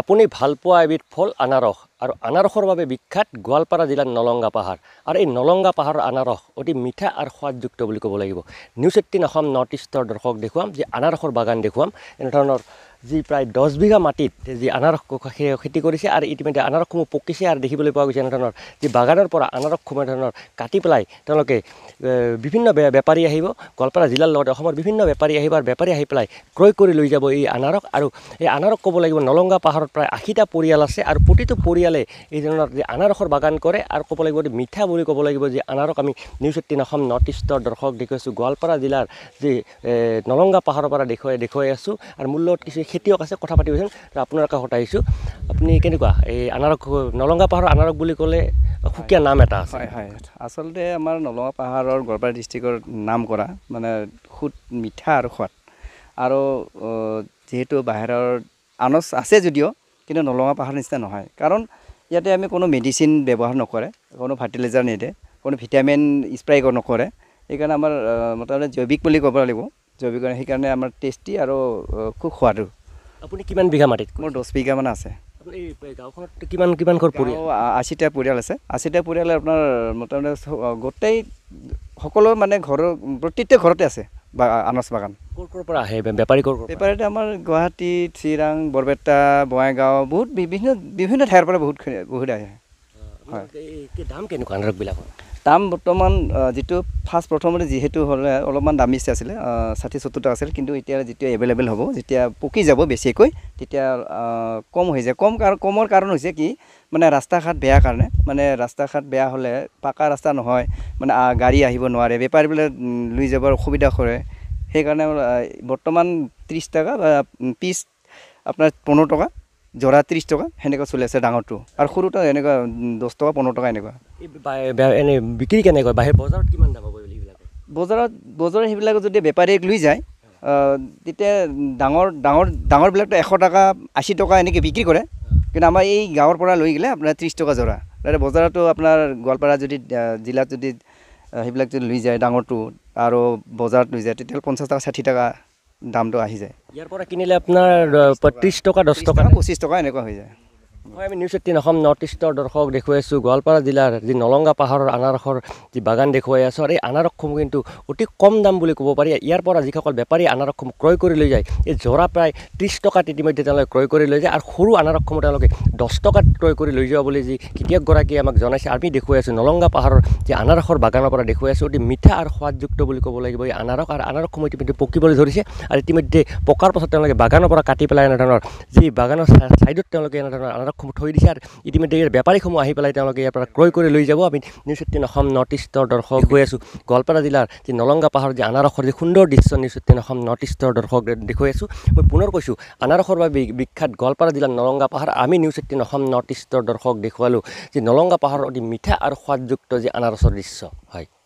আপুনি ভাল পোৱা এবিধ ফল আনাৰস আৰু আনাৰসৰ বাবে বিখ্যাত গোৱালপাৰা জিলাৰ নলংগা পাহাৰ আৰু এই নলংগা পাহাৰৰ আনাৰস অতি মিঠা আৰু সোৱাদযুক্ত বুলি ক'ব লাগিব নিউজ এইটিন অসম নৰ্থ ইষ্টৰ দৰ্শক দেখুৱাম যে আনাৰসৰ বাগান দেখুৱাম এনেধৰণৰ যি প্ৰায় দহ বিঘা মাটিত যি আনাৰস খেতি কৰিছে আৰু ইতিমধ্যে আনাৰসসমূহ পকিছে আৰু দেখিবলৈ পোৱা গৈছে এনেধৰণৰ যি বাগানৰ পৰা আনাৰসসমূহ এনেধৰণৰ কাটি পেলাই তেওঁলোকে বিভিন্ন বে বেপাৰী আহিব গোৱালপাৰা জিলাৰ লগতে অসমৰ বিভিন্ন বেপাৰী আহিব আৰু বেপাৰী আহি পেলাই ক্ৰয় কৰি লৈ যাব এই আনাৰস আৰু এই আনাৰস ক'ব লাগিব নলঙ্গা পাহাৰত প্ৰায় আশীটা পৰিয়াল আছে আৰু প্ৰতিটো পৰিয়ালে এই ধৰণৰ যে আনাৰসৰ বাগান কৰে আৰু ক'ব লাগিব যে মিঠা বুলি ক'ব লাগিব যে আনাৰস আমি নিউজ এইটিন অসম নৰ্থ ইষ্টৰ দৰ্শক দেখুৱাইছোঁ গোৱালপাৰা জিলাৰ যি নলঙ্গা পাহাৰৰ পৰা দেখুৱাই দেখুৱাই আছোঁ আৰু মূল্যত কিছু খেতিয়ক আছে কথা পাতিবচোন আপোনালোকে আহিছোঁ আপুনি কেনেকুৱা এই আনাৰক নলঙা পাহাৰৰ আনাৰক বুলি ক'লে সুকীয়া নাম এটা আছে হয় হয় আচলতে আমাৰ নলঙা পাহাৰৰ গোৱালপাৰা ডিষ্ট্ৰিক্টৰ নাম কৰা মানে খুব মিঠা আৰু সোৱাদ আৰু যিহেতু বাহিৰৰ আনচ আছে যদিও কিন্তু নলঙা পাহাৰৰ নিচিনা নহয় কাৰণ ইয়াতে আমি কোনো মেডিচিন ব্যৱহাৰ নকৰে কোনো ফাৰ্টিলাইজাৰ নিদিয়ে কোনো ভিটামিন স্প্ৰে নকৰে সেইকাৰণে আমাৰ মোটামুটি জৈৱিক বুলি ক'ব লাগিব জৈৱিক সেইকাৰণে আমাৰ টেষ্টি আৰু খুব সোৱাদো আপুনি কিমান বিঘা মাটিত মোৰ দহ বিঘা মান আছে কিমান কিমান ঘৰ পৰিয়াল আশীটা পৰিয়াল আছে আশীটা পৰিয়ালে আপোনাৰ মোটামুটি গোটেই সকলো মানে ঘৰৰ প্ৰত্যেকটো ঘৰতে আছে বা আনাৰস বাগান আহে বেপাৰী ক'ৰ বেপাৰীতে আমাৰ গুৱাহাটী চিৰাং বৰপেটা বঙাইগাঁও বহুত বিভিন্ন বিভিন্ন ঠাইৰ পৰা বহুত বহুত আহে হয় দাম কেনেকুৱা আনাৰসবিলাকৰ দাম বৰ্তমান যিটো ফাৰ্ষ্ট প্ৰথমতে যিহেতু হ'লে অলপমান দামীচে আছিলে ষাঠি সত্তৰ টকা আছিল কিন্তু এতিয়া যেতিয়া এভেইলেবল হ'ব যেতিয়া পকি যাব বেছিকৈ তেতিয়া কম হৈ যায় কম কাৰণ কমৰ কাৰণ হৈছে কি মানে ৰাস্তা ঘাট বেয়া কাৰণে মানে ৰাস্তা ঘাট বেয়া হ'লে পাকা ৰাস্তা নহয় মানে গাড়ী আহিব নোৱাৰে বেপাৰীবিলাক লৈ যাবৰ অসুবিধা কৰে সেইকাৰণে বৰ্তমান ত্ৰিছ টকা বা পিছ আপোনাৰ পোন্ধৰ টকা জৰা ত্ৰিছ টকা সেনেকুৱা চলি আছে ডাঙৰটো আৰু সৰুটো এনেকুৱা দহ টকা পোন্ধৰ টকা এনেকুৱা বিক্ৰী কেনেকৈ বাহিৰ বজাৰত কিমান দাম বজাৰত বজাৰত সেইবিলাকত যদি বেপাৰীক লৈ যায় তেতিয়া ডাঙৰ ডাঙৰ ডাঙৰবিলাকতো এশ টকা আশী টকা এনেকৈ বিক্ৰী কৰে কিন্তু আমাৰ এই গাঁৱৰ পৰা লৈ গ'লে আপোনাৰ ত্ৰিছ টকা জৰা তাৰে বজাৰতো আপোনাৰ গোৱালপাৰা যদি জিলাত যদি সেইবিলাক যদি লৈ যায় ডাঙৰটো আৰু বজাৰত লৈ যায় তেতিয়াহ'লে পঞ্চাছ টকা ষাঠি টকা দামটো আহি যায় ইয়াৰ পৰা কিনিলে আপোনাৰ পঁয়ত্ৰিছ টকা দহ টকা পঁচিছ টকা এনেকুৱা হৈ যায় মই আমি নিউজ এইটিন অসম নৰ্থ ইষ্টৰ দৰ্শক দেখুৱাই আছোঁ গোৱালপাৰা জিলাৰ যি নলঙ্গা পাহাৰৰ আনাৰসৰ যি বাগান দেখুৱাই আছোঁ আৰু এই আনাৰসসমূহ কিন্তু অতি কম দাম বুলি ক'ব পাৰি ইয়াৰ পৰা যিসকল বেপাৰী আনাৰসসমূহ ক্ৰয় কৰি লৈ যায় এই জৰা প্ৰায় ত্ৰিছ টকাত ইতিমধ্যে তেওঁলোকে ক্ৰয় কৰি লৈ যায় আৰু সৰু আনাৰসসমূহ তেওঁলোকে দহ টকাত ক্ৰয় কৰি লৈ যোৱা বুলি যি খেতিয়কগৰাকীয়ে আমাক জনাইছে আমি দেখুৱাই আছোঁ নলঙ্গা পাহাৰৰ যি আনাৰসৰ বাগানৰ পৰা দেখুৱাই আছোঁ অতি মিঠা আৰু সোৱাদযুক্ত বুলি ক'ব লাগিব এই আনাৰস আৰু আনাৰসসমূহ ইতিমধ্যে পকিবলৈ ধৰিছে আৰু ইতিমধ্যে পকাৰ পাছত তেওঁলোকে বাগানৰ পৰা কাটি পেলাই এনেধৰণৰ যি বাগানৰ ছাইডত তেওঁলোকে এনেধৰণৰ আনাৰস খুব থৈ দিছে আৰু ইতিমধ্যে বেপাৰীসমূহ আহি পেলাই তেওঁলোকে ইয়াৰ পৰা ক্ৰয় কৰি লৈ যাব আমি নিউজ এইটিন অসম নৰ্থ ইষ্টৰ দৰ্শক গৈ আছোঁ গোৱালপাৰা জিলাৰ যি নলংগা পাহাৰৰ যি আনাৰসৰ যি সুন্দৰ দৃশ্য নিউজ এইটিন অসম নৰ্থ ইষ্টৰ দৰ্শক দেখুৱাই আছোঁ মই পুনৰ কৈছোঁ আনাৰসৰ বাবে বিখ্যাত গোৱালপাৰা জিলাৰ নলংগা পাহাৰ আমি নিউজ এইটিন অসম নৰ্থ ইষ্টৰ দৰ্শক দেখুৱালোঁ যে নলংগা পাহাৰৰ অতি মিঠা আৰু সোৱাদযুক্ত যে আনাৰসৰ দৃশ্য হয়